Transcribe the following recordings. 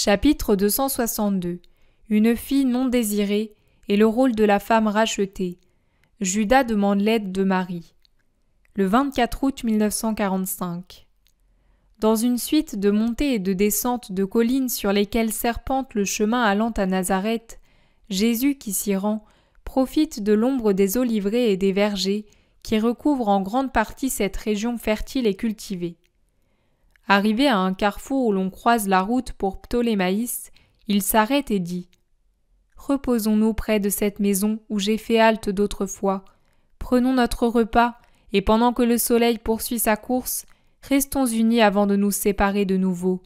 Chapitre 262 Une fille non désirée et le rôle de la femme rachetée. Judas demande l'aide de Marie. Le 24 août 1945. Dans une suite de montées et de descentes de collines sur lesquelles serpente le chemin allant à Nazareth, Jésus qui s'y rend profite de l'ombre des oliviers et des vergers qui recouvrent en grande partie cette région fertile et cultivée. Arrivé à un carrefour où l'on croise la route pour Ptolémaïs, il s'arrête et dit Reposons-nous près de cette maison où j'ai fait halte d'autrefois. Prenons notre repas, et pendant que le soleil poursuit sa course, restons unis avant de nous séparer de nouveau.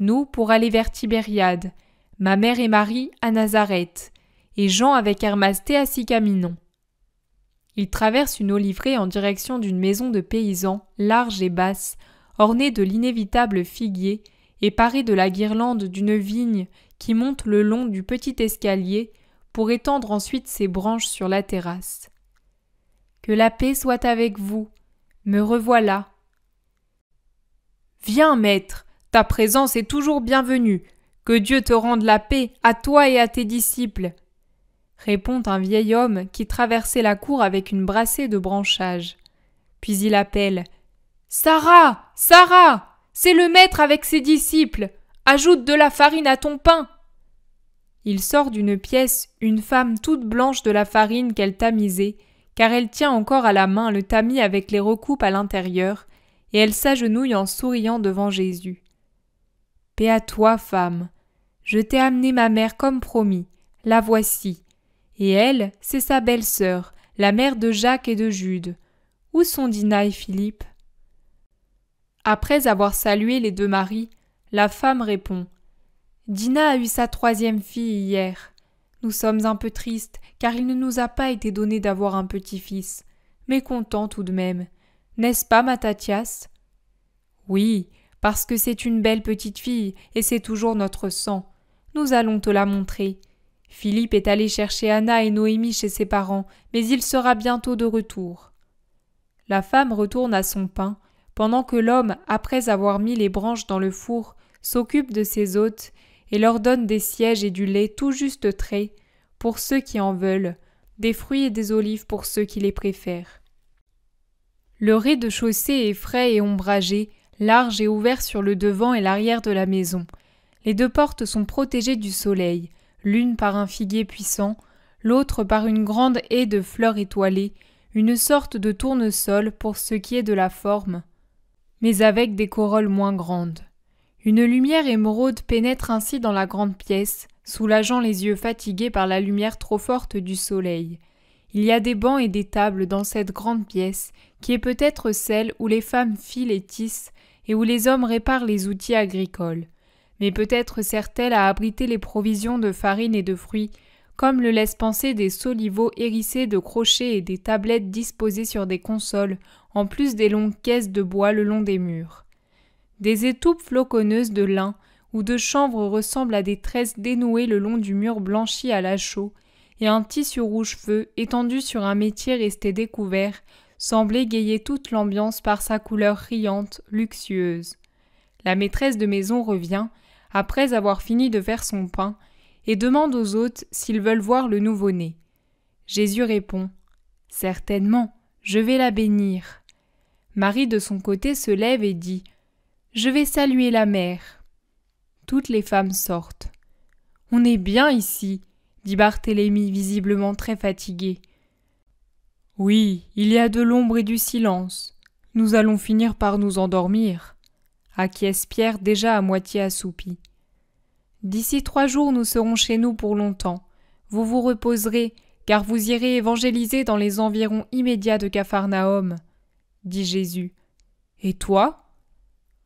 Nous pour aller vers Tibériade, ma mère et Marie à Nazareth, et Jean avec Hermasté à Sicaminon. Il traverse une olivrée en direction d'une maison de paysans, large et basse, orné de l'inévitable figuier et paré de la guirlande d'une vigne qui monte le long du petit escalier pour étendre ensuite ses branches sur la terrasse. Que la paix soit avec vous. Me revoilà. Viens, maître, ta présence est toujours bienvenue. Que Dieu te rende la paix, à toi et à tes disciples. Répond un vieil homme qui traversait la cour avec une brassée de branchages. Puis il appelle. Sarah Sarah C'est le maître avec ses disciples Ajoute de la farine à ton pain Il sort d'une pièce une femme toute blanche de la farine qu'elle tamisait, car elle tient encore à la main le tamis avec les recoupes à l'intérieur, et elle s'agenouille en souriant devant Jésus. Paix à toi, femme. Je t'ai amené ma mère comme promis. La voici. Et elle, c'est sa belle-sœur, la mère de Jacques et de Jude. Où sont Dina et Philippe après avoir salué les deux maris, la femme répond Dina a eu sa troisième fille hier. Nous sommes un peu tristes, car il ne nous a pas été donné d'avoir un petit-fils, mais content tout de même. N'est-ce pas, Matathias Oui, parce que c'est une belle petite fille, et c'est toujours notre sang. Nous allons te la montrer. Philippe est allé chercher Anna et Noémie chez ses parents, mais il sera bientôt de retour. La femme retourne à son pain, pendant que l'homme, après avoir mis les branches dans le four, s'occupe de ses hôtes et leur donne des sièges et du lait tout juste trait pour ceux qui en veulent, des fruits et des olives pour ceux qui les préfèrent. Le rez-de-chaussée est frais et ombragé, large et ouvert sur le devant et l'arrière de la maison. Les deux portes sont protégées du soleil, l'une par un figuier puissant, l'autre par une grande haie de fleurs étoilées, une sorte de tournesol pour ce qui est de la forme mais avec des corolles moins grandes. Une lumière émeraude pénètre ainsi dans la grande pièce, soulageant les yeux fatigués par la lumière trop forte du soleil. Il y a des bancs et des tables dans cette grande pièce, qui est peut-être celle où les femmes filent et tissent, et où les hommes réparent les outils agricoles. Mais peut-être sert-elle à abriter les provisions de farine et de fruits, comme le laissent penser des soliveaux hérissés de crochets et des tablettes disposées sur des consoles, en plus des longues caisses de bois le long des murs. Des étoupes floconneuses de lin ou de chanvre ressemblent à des tresses dénouées le long du mur blanchi à la chaux, et un tissu rouge feu étendu sur un métier resté découvert semble égayer toute l'ambiance par sa couleur riante, luxueuse. La maîtresse de maison revient, après avoir fini de faire son pain, et demande aux hôtes s'ils veulent voir le nouveau-né. Jésus répond Certainement, je vais la bénir. Marie de son côté se lève et dit Je vais saluer la mère. Toutes les femmes sortent. On est bien ici, dit Barthélemy, visiblement très fatigué. Oui, il y a de l'ombre et du silence. Nous allons finir par nous endormir, acquiesce Pierre déjà à moitié assoupi. D'ici trois jours nous serons chez nous pour longtemps. Vous vous reposerez, car vous irez évangéliser dans les environs immédiats de Capharnaüm dit Jésus. Et toi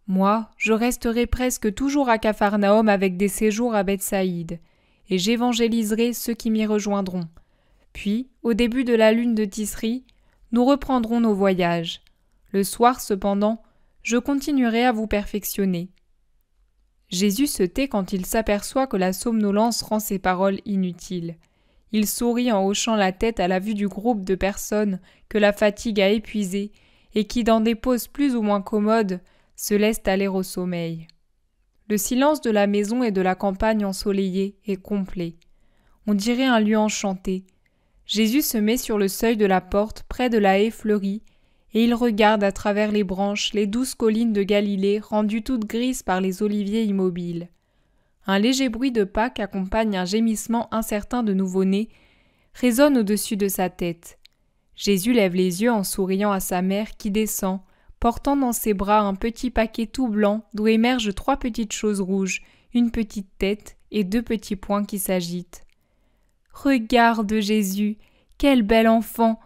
Moi, je resterai presque toujours à Capharnaüm avec des séjours à Bethsaïde, et j'évangéliserai ceux qui m'y rejoindront. Puis, au début de la lune de Tisserie, nous reprendrons nos voyages. Le soir, cependant, je continuerai à vous perfectionner. Jésus se tait quand il s'aperçoit que la somnolence rend ses paroles inutiles. Il sourit en hochant la tête à la vue du groupe de personnes que la fatigue a épuisées et qui, dans des poses plus ou moins commodes, se laissent aller au sommeil. Le silence de la maison et de la campagne ensoleillée est complet. On dirait un lieu enchanté. Jésus se met sur le seuil de la porte près de la haie fleurie, et il regarde à travers les branches les douces collines de Galilée rendues toutes grises par les oliviers immobiles. Un léger bruit de pas accompagne un gémissement incertain de nouveau-né, résonne au-dessus de sa tête. Jésus lève les yeux en souriant à sa mère qui descend, portant dans ses bras un petit paquet tout blanc d'où émergent trois petites choses rouges, une petite tête et deux petits poings qui s'agitent. Regarde Jésus, quel bel enfant.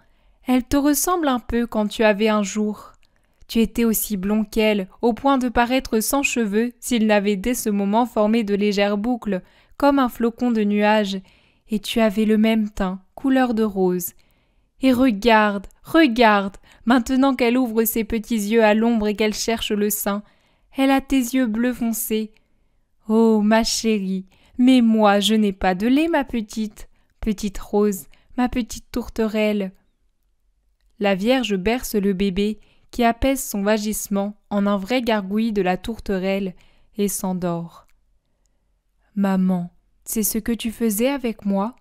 Elle te ressemble un peu quand tu avais un jour. Tu étais aussi blond qu'elle, au point de paraître sans cheveux s'il n'avait dès ce moment formé de légères boucles, comme un flocon de nuages, et tu avais le même teint, couleur de rose, et regarde, regarde, maintenant qu'elle ouvre ses petits yeux à l'ombre et qu'elle cherche le sein, elle a tes yeux bleus foncés. Oh, ma chérie, mais moi je n'ai pas de lait, ma petite, petite rose, ma petite tourterelle. La Vierge berce le bébé, qui apaise son vagissement en un vrai gargouille de la tourterelle, et s'endort. Maman, c'est ce que tu faisais avec moi?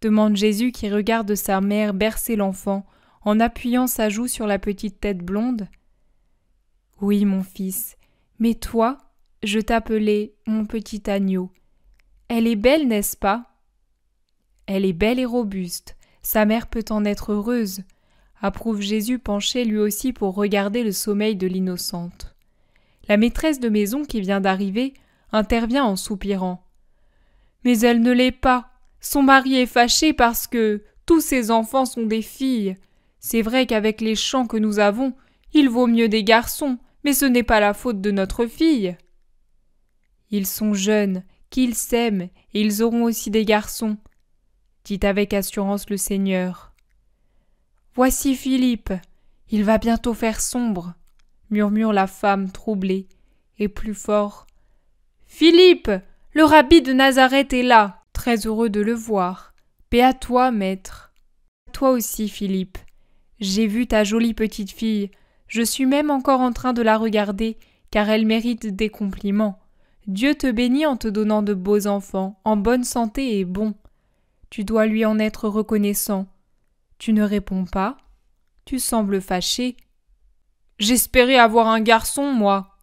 demande Jésus qui regarde sa mère bercer l'enfant en appuyant sa joue sur la petite tête blonde. Oui, mon fils, mais toi, je t'appelais mon petit agneau. Elle est belle, n'est-ce pas Elle est belle et robuste. Sa mère peut en être heureuse, approuve Jésus penché lui aussi pour regarder le sommeil de l'innocente. La maîtresse de maison qui vient d'arriver intervient en soupirant. Mais elle ne l'est pas. Son mari est fâché parce que tous ses enfants sont des filles. C'est vrai qu'avec les champs que nous avons, il vaut mieux des garçons, mais ce n'est pas la faute de notre fille. Ils sont jeunes, qu'ils s'aiment, et ils auront aussi des garçons, dit avec assurance le Seigneur. Voici Philippe, il va bientôt faire sombre, murmure la femme troublée, et plus fort. Philippe, le rabbi de Nazareth est là. Très heureux de le voir. Paix à toi, maître. À Toi aussi, Philippe. J'ai vu ta jolie petite fille. Je suis même encore en train de la regarder, car elle mérite des compliments. Dieu te bénit en te donnant de beaux enfants, en bonne santé et bons. Tu dois lui en être reconnaissant. Tu ne réponds pas. Tu sembles fâché. J'espérais avoir un garçon, moi.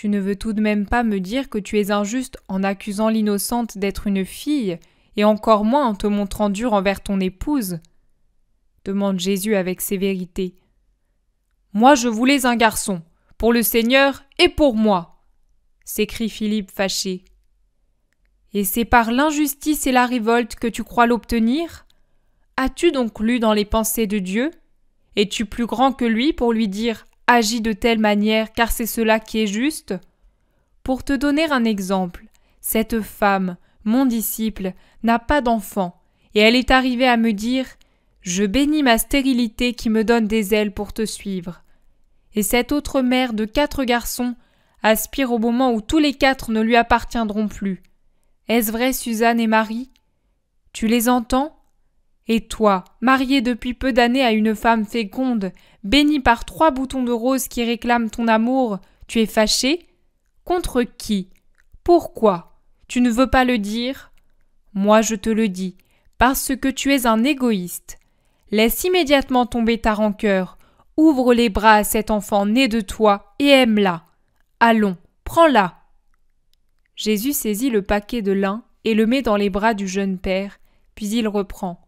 Tu ne veux tout de même pas me dire que tu es injuste en accusant l'innocente d'être une fille, et encore moins en te montrant dur envers ton épouse demande Jésus avec sévérité. Moi je voulais un garçon, pour le Seigneur et pour moi s'écrie Philippe fâché. Et c'est par l'injustice et la révolte que tu crois l'obtenir As-tu donc lu dans les pensées de Dieu Es-tu plus grand que lui pour lui dire Agis de telle manière car c'est cela qui est juste. Pour te donner un exemple, cette femme, mon disciple, n'a pas d'enfant, et elle est arrivée à me dire Je bénis ma stérilité qui me donne des ailes pour te suivre. Et cette autre mère de quatre garçons aspire au moment où tous les quatre ne lui appartiendront plus. Est-ce vrai, Suzanne et Marie Tu les entends et toi, marié depuis peu d'années à une femme féconde, bénie par trois boutons de rose qui réclament ton amour, tu es fâché Contre qui Pourquoi Tu ne veux pas le dire Moi je te le dis, parce que tu es un égoïste. Laisse immédiatement tomber ta rancœur, ouvre les bras à cet enfant né de toi et aime-la. Allons, prends-la. Jésus saisit le paquet de lin et le met dans les bras du jeune père, puis il reprend.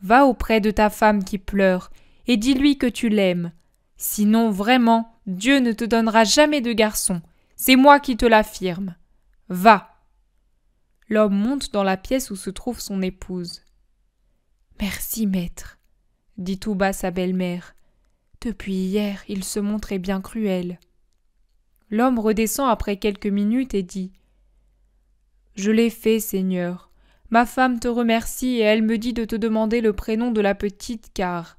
Va auprès de ta femme qui pleure, et dis-lui que tu l'aimes. Sinon, vraiment, Dieu ne te donnera jamais de garçon. C'est moi qui te l'affirme. Va. L'homme monte dans la pièce où se trouve son épouse. Merci, maître, dit tout bas sa belle-mère. Depuis hier, il se montrait bien cruel. L'homme redescend après quelques minutes et dit Je l'ai fait, Seigneur. Ma femme te remercie et elle me dit de te demander le prénom de la petite car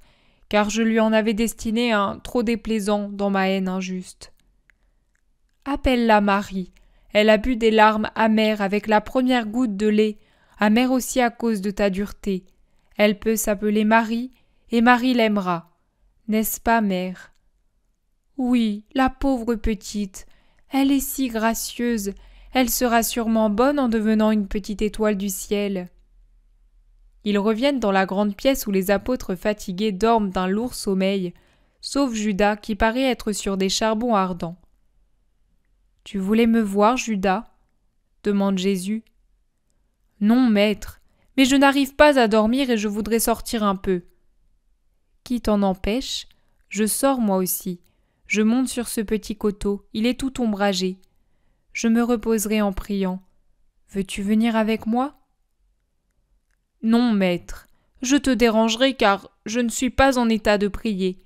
car je lui en avais destiné un trop déplaisant dans ma haine injuste. Appelle-la Marie. Elle a bu des larmes amères avec la première goutte de lait, amère aussi à cause de ta dureté. Elle peut s'appeler Marie, et Marie l'aimera. N'est-ce pas, mère Oui, la pauvre petite. Elle est si gracieuse, elle sera sûrement bonne en devenant une petite étoile du ciel. Ils reviennent dans la grande pièce où les apôtres fatigués dorment d'un lourd sommeil, sauf Judas qui paraît être sur des charbons ardents. Tu voulais me voir, Judas demande Jésus. Non, maître, mais je n'arrive pas à dormir et je voudrais sortir un peu. Qui t'en empêche Je sors moi aussi. Je monte sur ce petit coteau, il est tout ombragé je me reposerai en priant. Veux-tu venir avec moi Non, maître, je te dérangerai car je ne suis pas en état de prier.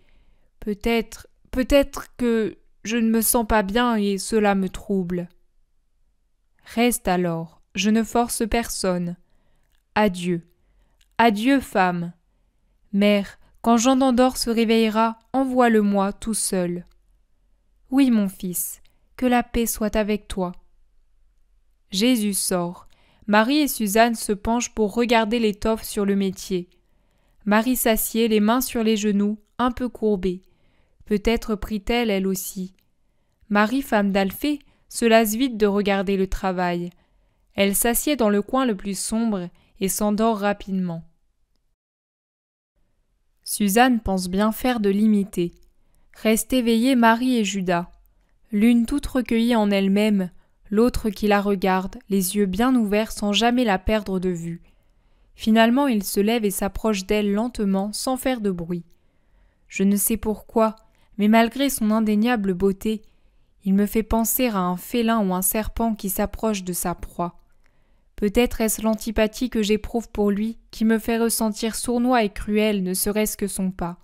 Peut-être, peut-être que je ne me sens pas bien et cela me trouble. Reste alors, je ne force personne. Adieu. Adieu, femme. Mère, quand Jean d'Andorre se réveillera, envoie-le-moi tout seul. Oui, mon fils, que la paix soit avec toi. Jésus sort. Marie et Suzanne se penchent pour regarder l'étoffe sur le métier. Marie s'assied, les mains sur les genoux, un peu courbée. Peut-être prit-elle elle aussi. Marie, femme d'Alphée, se lasse vite de regarder le travail. Elle s'assied dans le coin le plus sombre et s'endort rapidement. Suzanne pense bien faire de l'imiter. Reste éveillée Marie et Judas l'une toute recueillie en elle-même, l'autre qui la regarde, les yeux bien ouverts sans jamais la perdre de vue. Finalement, il se lève et s'approche d'elle lentement, sans faire de bruit. Je ne sais pourquoi, mais malgré son indéniable beauté, il me fait penser à un félin ou un serpent qui s'approche de sa proie. Peut-être est-ce l'antipathie que j'éprouve pour lui qui me fait ressentir sournois et cruel ne serait-ce que son pas.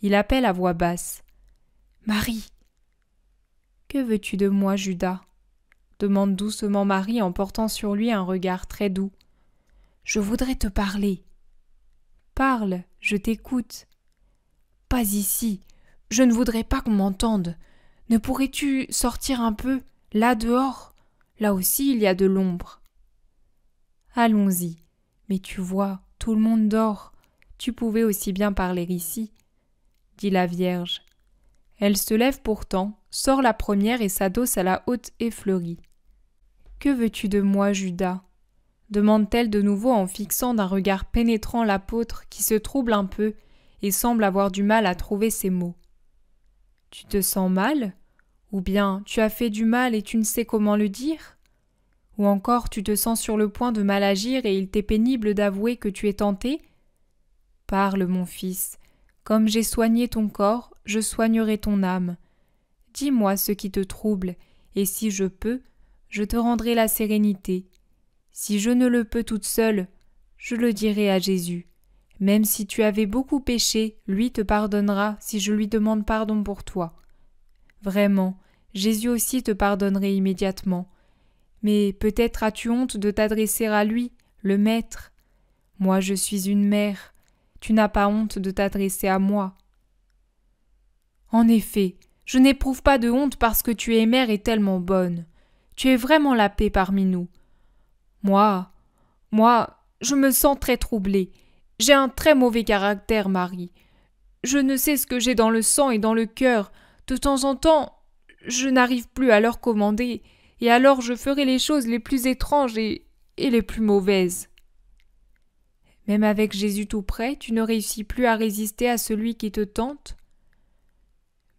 Il appelle à voix basse. Marie que veux-tu de moi, Judas demande doucement Marie en portant sur lui un regard très doux. Je voudrais te parler. Parle, je t'écoute. Pas ici. Je ne voudrais pas qu'on m'entende. Ne pourrais-tu sortir un peu, là dehors Là aussi il y a de l'ombre. Allons-y. Mais tu vois, tout le monde dort. Tu pouvais aussi bien parler ici, dit la Vierge. Elle se lève pourtant, sort la première et s'adosse à la haute effleurie. Que veux-tu de moi, Judas demande-t-elle de nouveau en fixant d'un regard pénétrant l'apôtre qui se trouble un peu et semble avoir du mal à trouver ses mots. Tu te sens mal Ou bien tu as fait du mal et tu ne sais comment le dire Ou encore tu te sens sur le point de mal agir et il t'est pénible d'avouer que tu es tenté Parle, mon fils. Comme j'ai soigné ton corps, je soignerai ton âme. Dis-moi ce qui te trouble, et si je peux, je te rendrai la sérénité. Si je ne le peux toute seule, je le dirai à Jésus. Même si tu avais beaucoup péché, lui te pardonnera si je lui demande pardon pour toi. Vraiment, Jésus aussi te pardonnerait immédiatement. Mais peut-être as-tu honte de t'adresser à lui, le Maître. Moi je suis une mère. Tu n'as pas honte de t'adresser à moi. En effet, je n'éprouve pas de honte parce que tu es mère et tellement bonne. Tu es vraiment la paix parmi nous. Moi, moi, je me sens très troublée. J'ai un très mauvais caractère, Marie. Je ne sais ce que j'ai dans le sang et dans le cœur. De temps en temps, je n'arrive plus à leur commander, et alors je ferai les choses les plus étranges et, et les plus mauvaises. Même avec Jésus tout près, tu ne réussis plus à résister à celui qui te tente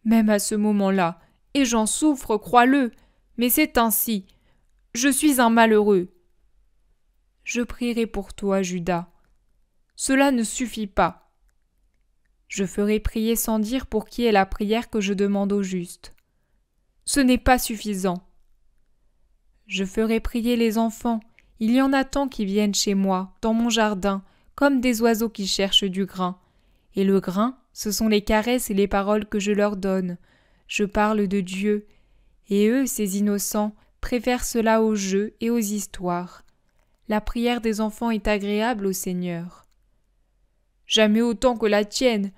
même à ce moment-là, et j'en souffre, crois-le, mais c'est ainsi. Je suis un malheureux. Je prierai pour toi, Judas. Cela ne suffit pas. Je ferai prier sans dire pour qui est la prière que je demande au juste. Ce n'est pas suffisant. Je ferai prier les enfants, il y en a tant qui viennent chez moi, dans mon jardin, comme des oiseaux qui cherchent du grain. Et le grain, ce sont les caresses et les paroles que je leur donne. Je parle de Dieu, et eux, ces innocents, préfèrent cela aux jeux et aux histoires. La prière des enfants est agréable au Seigneur. Jamais autant que la tienne,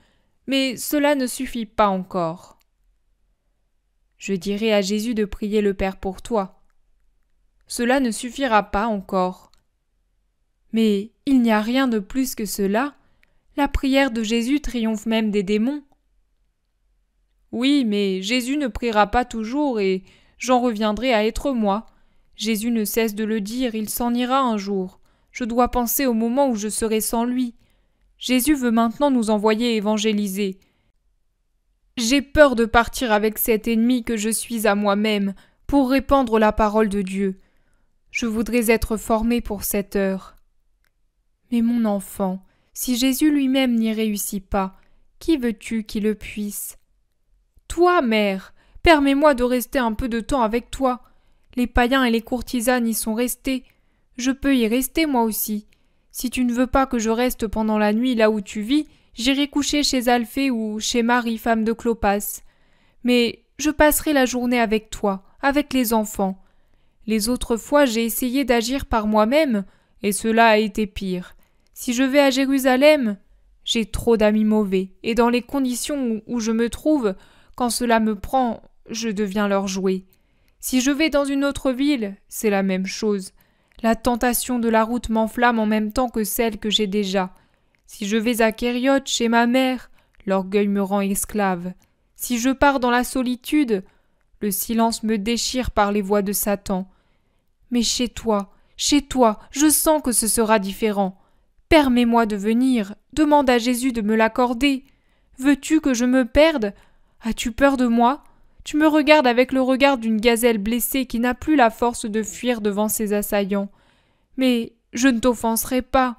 mais cela ne suffit pas encore. Je dirai à Jésus de prier le Père pour toi. Cela ne suffira pas encore. Mais il n'y a rien de plus que cela. La prière de Jésus triomphe même des démons. Oui, mais Jésus ne priera pas toujours et j'en reviendrai à être moi. Jésus ne cesse de le dire, il s'en ira un jour. Je dois penser au moment où je serai sans lui. Jésus veut maintenant nous envoyer évangéliser. J'ai peur de partir avec cet ennemi que je suis à moi-même pour répandre la parole de Dieu. Je voudrais être formé pour cette heure. Mais mon enfant, si Jésus lui-même n'y réussit pas, qui veux-tu qu'il le puisse Toi, mère, permets-moi de rester un peu de temps avec toi. Les païens et les courtisanes y sont restés. Je peux y rester moi aussi. Si tu ne veux pas que je reste pendant la nuit là où tu vis, j'irai coucher chez Alphée ou chez Marie, femme de Clopas. Mais je passerai la journée avec toi, avec les enfants. Les autres fois j'ai essayé d'agir par moi-même, et cela a été pire. Si je vais à Jérusalem, j'ai trop d'amis mauvais, et dans les conditions où je me trouve, quand cela me prend, je deviens leur jouet. Si je vais dans une autre ville, c'est la même chose. La tentation de la route m'enflamme en même temps que celle que j'ai déjà. Si je vais à Kériot chez ma mère, l'orgueil me rend esclave. Si je pars dans la solitude, le silence me déchire par les voix de Satan. Mais chez toi, chez toi, je sens que ce sera différent. Permets-moi de venir, demande à Jésus de me l'accorder. Veux-tu que je me perde As-tu peur de moi Tu me regardes avec le regard d'une gazelle blessée qui n'a plus la force de fuir devant ses assaillants. Mais je ne t'offenserai pas.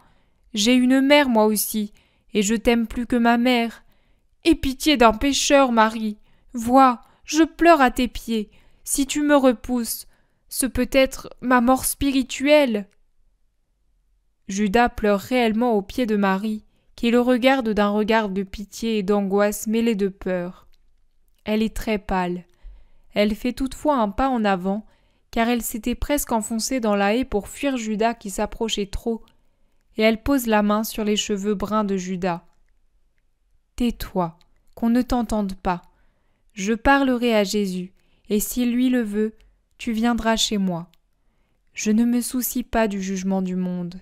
J'ai une mère, moi aussi, et je t'aime plus que ma mère. Aie pitié d'un pécheur, Marie. Vois, je pleure à tes pieds. Si tu me repousses, ce peut être ma mort spirituelle. Judas pleure réellement aux pieds de Marie, qui le regarde d'un regard de pitié et d'angoisse mêlé de peur. Elle est très pâle. Elle fait toutefois un pas en avant, car elle s'était presque enfoncée dans la haie pour fuir Judas qui s'approchait trop, et elle pose la main sur les cheveux bruns de Judas. Tais-toi, qu'on ne t'entende pas. Je parlerai à Jésus, et s'il lui le veut, tu viendras chez moi. Je ne me soucie pas du jugement du monde,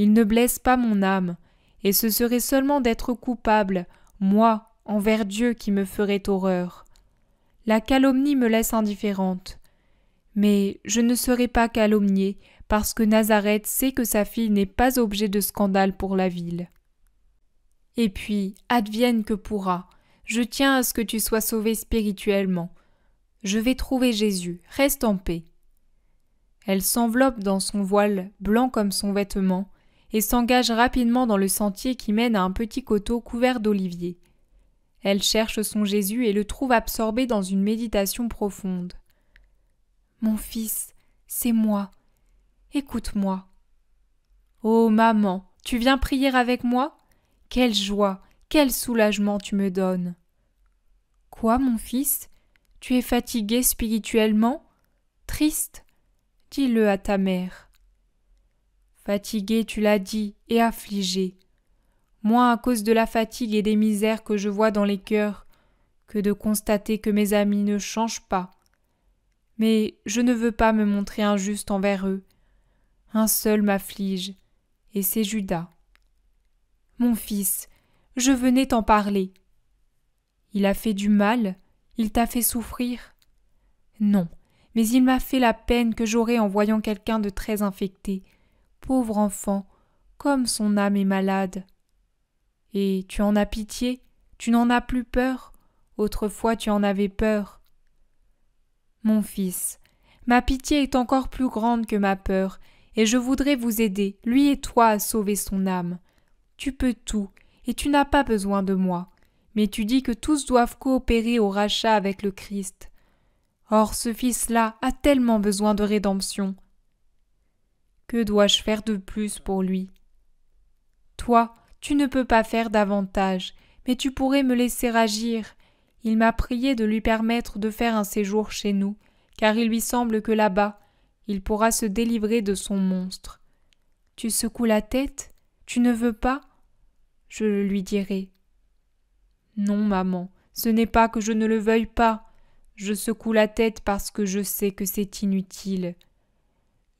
il ne blesse pas mon âme, et ce serait seulement d'être coupable, moi, envers Dieu qui me ferait horreur. La calomnie me laisse indifférente. Mais je ne serai pas calomniée, parce que Nazareth sait que sa fille n'est pas objet de scandale pour la ville. Et puis, advienne que pourra, je tiens à ce que tu sois sauvé spirituellement. Je vais trouver Jésus, reste en paix. Elle s'enveloppe dans son voile blanc comme son vêtement, et s'engage rapidement dans le sentier qui mène à un petit coteau couvert d'oliviers. Elle cherche son Jésus et le trouve absorbé dans une méditation profonde. Mon fils, c'est moi. Écoute-moi. Oh maman, tu viens prier avec moi Quelle joie, quel soulagement tu me donnes. Quoi, mon fils Tu es fatigué spirituellement Triste Dis-le à ta mère. Fatigué, tu l'as dit, et affligé. Moins à cause de la fatigue et des misères que je vois dans les cœurs, que de constater que mes amis ne changent pas. Mais je ne veux pas me montrer injuste envers eux. Un seul m'afflige, et c'est Judas. Mon fils, je venais t'en parler. Il a fait du mal, il t'a fait souffrir. Non, mais il m'a fait la peine que j'aurais en voyant quelqu'un de très infecté, pauvre enfant, comme son âme est malade. Et tu en as pitié, tu n'en as plus peur, autrefois tu en avais peur. Mon fils, ma pitié est encore plus grande que ma peur, et je voudrais vous aider, lui et toi, à sauver son âme. Tu peux tout, et tu n'as pas besoin de moi. Mais tu dis que tous doivent coopérer au rachat avec le Christ. Or ce fils-là a tellement besoin de rédemption. Que dois-je faire de plus pour lui Toi, tu ne peux pas faire davantage, mais tu pourrais me laisser agir. Il m'a prié de lui permettre de faire un séjour chez nous, car il lui semble que là-bas, il pourra se délivrer de son monstre. Tu secoues la tête Tu ne veux pas Je le lui dirai. Non, maman, ce n'est pas que je ne le veuille pas. Je secoue la tête parce que je sais que c'est inutile.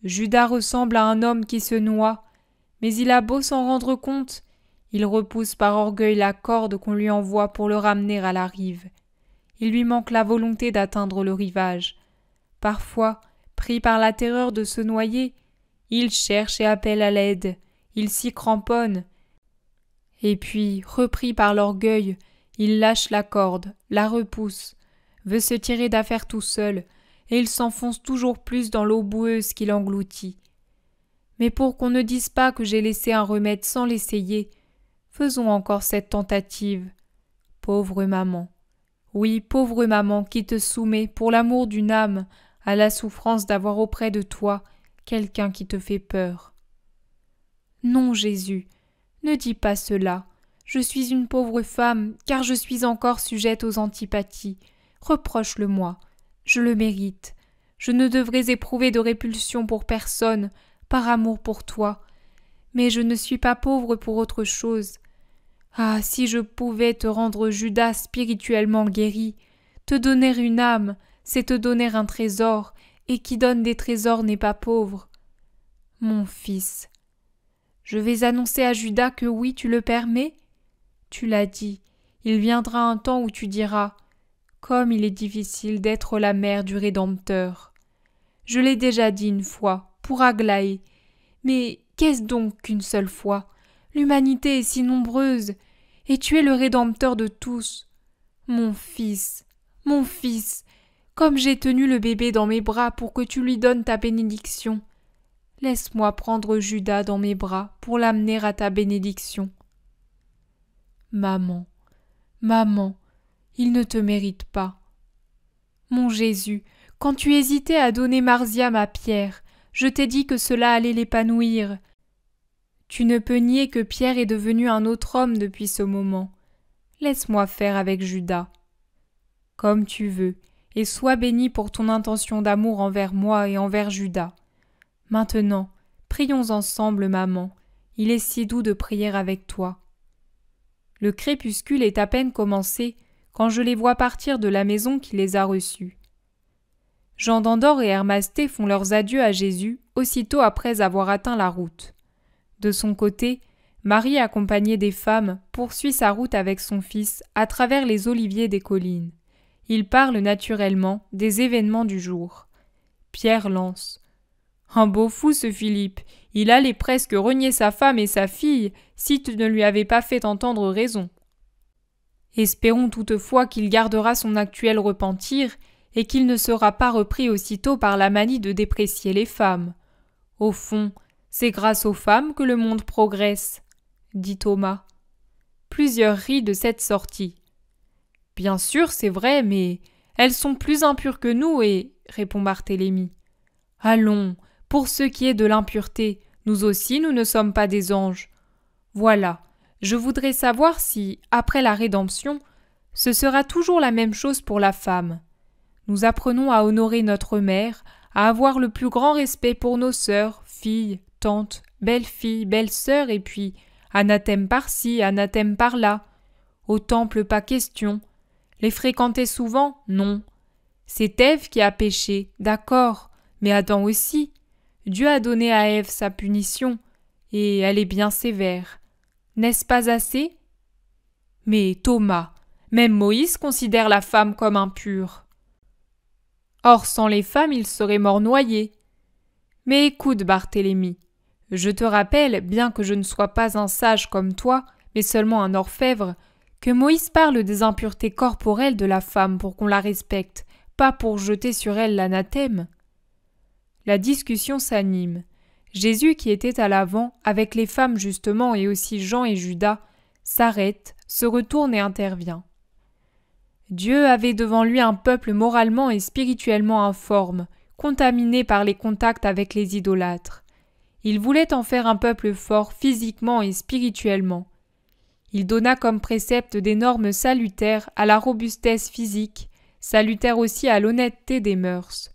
Judas ressemble à un homme qui se noie, mais il a beau s'en rendre compte, il repousse par orgueil la corde qu'on lui envoie pour le ramener à la rive. Il lui manque la volonté d'atteindre le rivage. Parfois, pris par la terreur de se noyer, il cherche et appelle à l'aide, il s'y cramponne. Et puis, repris par l'orgueil, il lâche la corde, la repousse, veut se tirer d'affaire tout seul, et il s'enfonce toujours plus dans l'eau boueuse qui l'engloutit. Mais pour qu'on ne dise pas que j'ai laissé un remède sans l'essayer, faisons encore cette tentative. Pauvre maman. Oui, pauvre maman qui te soumets, pour l'amour d'une âme, à la souffrance d'avoir auprès de toi quelqu'un qui te fait peur. Non, Jésus, ne dis pas cela. Je suis une pauvre femme, car je suis encore sujette aux antipathies. Reproche-le-moi. Je le mérite. Je ne devrais éprouver de répulsion pour personne, par amour pour toi. Mais je ne suis pas pauvre pour autre chose. Ah, si je pouvais te rendre Judas spirituellement guéri, te donner une âme, c'est te donner un trésor, et qui donne des trésors n'est pas pauvre. Mon fils, je vais annoncer à Judas que oui, tu le permets Tu l'as dit. Il viendra un temps où tu diras comme il est difficile d'être la mère du Rédempteur. Je l'ai déjà dit une fois, pour Aglaé. Mais qu'est-ce donc qu'une seule fois L'humanité est si nombreuse, et tu es le Rédempteur de tous. Mon fils, mon fils, comme j'ai tenu le bébé dans mes bras pour que tu lui donnes ta bénédiction. Laisse-moi prendre Judas dans mes bras pour l'amener à ta bénédiction. Maman, maman, il ne te mérite pas. Mon Jésus, quand tu hésitais à donner Marziam à Pierre, je t'ai dit que cela allait l'épanouir. Tu ne peux nier que Pierre est devenu un autre homme depuis ce moment. Laisse-moi faire avec Judas. Comme tu veux, et sois béni pour ton intention d'amour envers moi et envers Judas. Maintenant, prions ensemble, maman. Il est si doux de prier avec toi. Le crépuscule est à peine commencé quand je les vois partir de la maison qui les a reçus. Jean d'Andorre et Hermasté font leurs adieux à Jésus aussitôt après avoir atteint la route. De son côté, Marie, accompagnée des femmes, poursuit sa route avec son fils à travers les oliviers des collines. Ils parlent naturellement des événements du jour. Pierre lance. Un beau fou, ce Philippe. Il allait presque renier sa femme et sa fille si tu ne lui avais pas fait entendre raison. Espérons toutefois qu'il gardera son actuel repentir et qu'il ne sera pas repris aussitôt par la manie de déprécier les femmes. Au fond, c'est grâce aux femmes que le monde progresse, dit Thomas. Plusieurs rient de cette sortie. Bien sûr, c'est vrai, mais elles sont plus impures que nous et, répond Barthélemy. Allons, pour ce qui est de l'impureté, nous aussi nous ne sommes pas des anges. Voilà, je voudrais savoir si, après la rédemption, ce sera toujours la même chose pour la femme. Nous apprenons à honorer notre mère, à avoir le plus grand respect pour nos sœurs, filles, tantes, belles-filles, belles-sœurs, et puis anathème par-ci, anathème par-là. Au temple, pas question. Les fréquenter souvent, non. C'est Ève qui a péché, d'accord, mais Adam aussi. Dieu a donné à Ève sa punition, et elle est bien sévère. N'est-ce pas assez Mais Thomas, même Moïse considère la femme comme impure. Or, sans les femmes, il serait mort noyé. Mais écoute, Barthélemy, je te rappelle, bien que je ne sois pas un sage comme toi, mais seulement un orfèvre, que Moïse parle des impuretés corporelles de la femme pour qu'on la respecte, pas pour jeter sur elle l'anathème. La discussion s'anime. Jésus qui était à l'avant, avec les femmes justement et aussi Jean et Judas, s'arrête, se retourne et intervient. Dieu avait devant lui un peuple moralement et spirituellement informe, contaminé par les contacts avec les idolâtres. Il voulait en faire un peuple fort physiquement et spirituellement. Il donna comme précepte des normes salutaires à la robustesse physique, salutaires aussi à l'honnêteté des mœurs.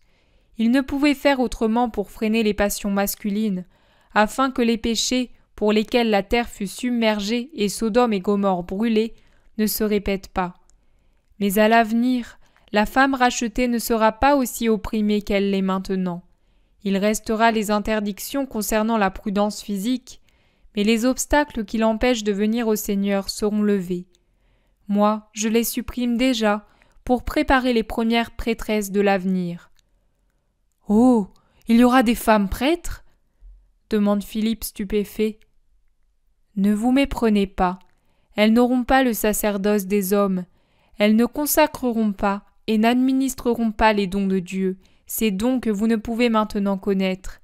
Il ne pouvait faire autrement pour freiner les passions masculines, afin que les péchés pour lesquels la terre fut submergée et Sodome et Gomorre brûlés ne se répètent pas. Mais à l'avenir, la femme rachetée ne sera pas aussi opprimée qu'elle l'est maintenant. Il restera les interdictions concernant la prudence physique, mais les obstacles qui l'empêchent de venir au Seigneur seront levés. Moi, je les supprime déjà pour préparer les premières prêtresses de l'avenir. Oh. Il y aura des femmes prêtres? demande Philippe stupéfait. Ne vous méprenez pas. Elles n'auront pas le sacerdoce des hommes. Elles ne consacreront pas et n'administreront pas les dons de Dieu, ces dons que vous ne pouvez maintenant connaître.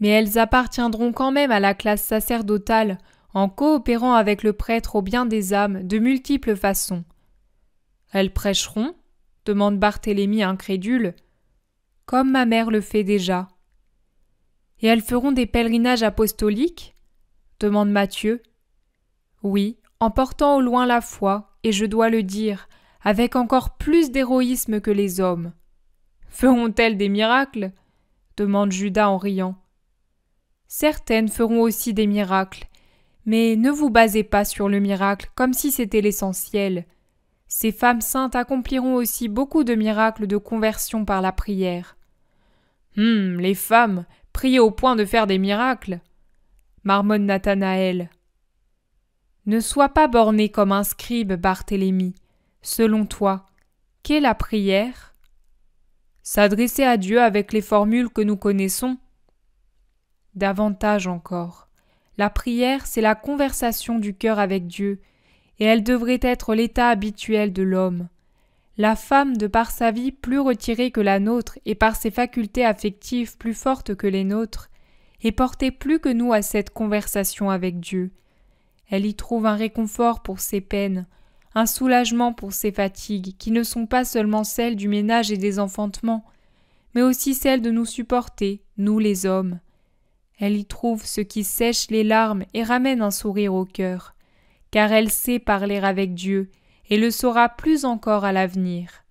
Mais elles appartiendront quand même à la classe sacerdotale, en coopérant avec le prêtre au bien des âmes de multiples façons. Elles prêcheront demande Barthélemy incrédule comme ma mère le fait déjà. Et elles feront des pèlerinages apostoliques demande Matthieu. Oui, en portant au loin la foi, et je dois le dire, avec encore plus d'héroïsme que les hommes. Feront-elles des miracles demande Judas en riant. Certaines feront aussi des miracles, mais ne vous basez pas sur le miracle comme si c'était l'essentiel. Ces femmes saintes accompliront aussi beaucoup de miracles de conversion par la prière. Hum, les femmes, prier au point de faire des miracles marmonne Nathanaël. Ne sois pas borné comme un scribe, Barthélemy. Selon toi, qu'est la prière S'adresser à Dieu avec les formules que nous connaissons Davantage encore. La prière, c'est la conversation du cœur avec Dieu, et elle devrait être l'état habituel de l'homme. La femme, de par sa vie plus retirée que la nôtre et par ses facultés affectives plus fortes que les nôtres, est portée plus que nous à cette conversation avec Dieu. Elle y trouve un réconfort pour ses peines, un soulagement pour ses fatigues, qui ne sont pas seulement celles du ménage et des enfantements, mais aussi celles de nous supporter, nous les hommes. Elle y trouve ce qui sèche les larmes et ramène un sourire au cœur, car elle sait parler avec Dieu, et le saura plus encore à l'avenir.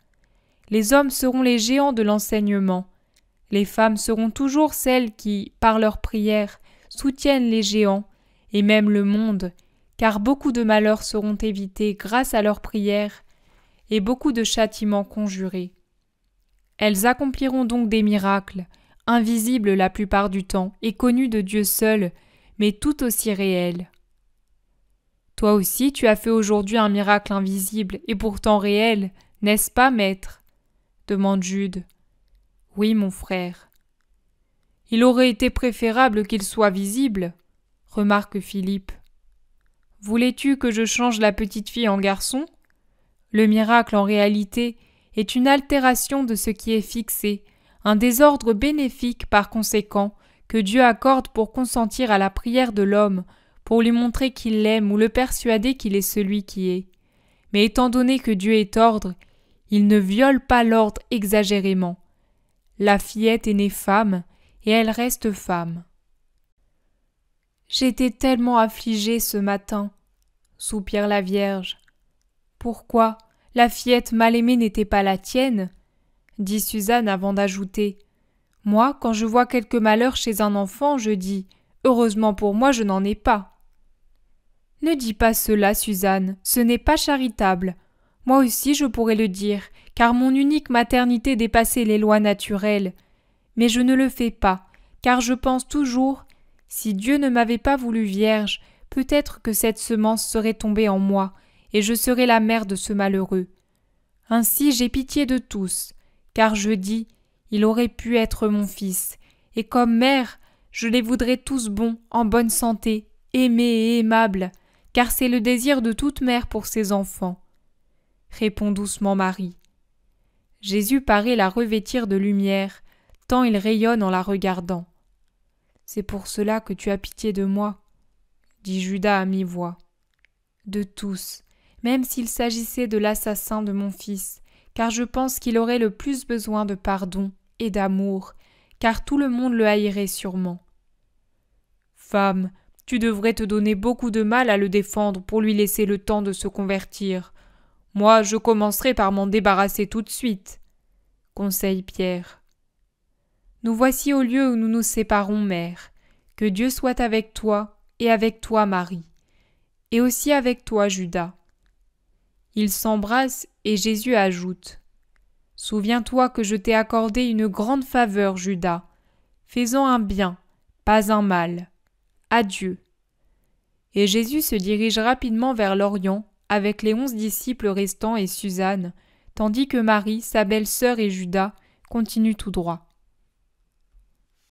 Les hommes seront les géants de l'enseignement. Les femmes seront toujours celles qui, par leurs prières, soutiennent les géants, et même le monde, car beaucoup de malheurs seront évités grâce à leurs prières, et beaucoup de châtiments conjurés. Elles accompliront donc des miracles, invisibles la plupart du temps et connus de Dieu seul, mais tout aussi réels. Toi aussi tu as fait aujourd'hui un miracle invisible et pourtant réel, n'est-ce pas, maître demande Jude. Oui, mon frère. Il aurait été préférable qu'il soit visible, remarque Philippe. Voulais-tu que je change la petite fille en garçon Le miracle en réalité est une altération de ce qui est fixé, un désordre bénéfique par conséquent que Dieu accorde pour consentir à la prière de l'homme, pour lui montrer qu'il l'aime ou le persuader qu'il est celui qui est. Mais étant donné que Dieu est ordre, il ne viole pas l'ordre exagérément. La fillette est née femme, et elle reste femme. J'étais tellement affligée ce matin, soupire la Vierge. Pourquoi la fillette mal aimée n'était pas la tienne? dit Suzanne avant d'ajouter. Moi, quand je vois quelque malheur chez un enfant, je dis. Heureusement pour moi je n'en ai pas. Ne dis pas cela, Suzanne, ce n'est pas charitable. Moi aussi je pourrais le dire, car mon unique maternité dépassait les lois naturelles. Mais je ne le fais pas, car je pense toujours si Dieu ne m'avait pas voulu vierge, peut-être que cette semence serait tombée en moi, et je serais la mère de ce malheureux. Ainsi j'ai pitié de tous, car je dis il aurait pu être mon fils, et comme mère, je les voudrais tous bons, en bonne santé, aimés et aimables, car c'est le désir de toute mère pour ses enfants. Répond doucement Marie. Jésus paraît la revêtir de lumière, tant il rayonne en la regardant. C'est pour cela que tu as pitié de moi, dit Judas à mi-voix. De tous, même s'il s'agissait de l'assassin de mon fils, car je pense qu'il aurait le plus besoin de pardon et d'amour, car tout le monde le haïrait sûrement. Femme, tu devrais te donner beaucoup de mal à le défendre pour lui laisser le temps de se convertir. Moi, je commencerai par m'en débarrasser tout de suite. Conseille Pierre. Nous voici au lieu où nous nous séparons, mère. Que Dieu soit avec toi et avec toi, Marie, et aussi avec toi, Judas. Ils s'embrassent et Jésus ajoute Souviens-toi que je t'ai accordé une grande faveur, Judas, Faisons un bien, pas un mal. Adieu. Et Jésus se dirige rapidement vers l'Orient, avec les onze disciples restants et Suzanne, tandis que Marie, sa belle-sœur et Judas continuent tout droit.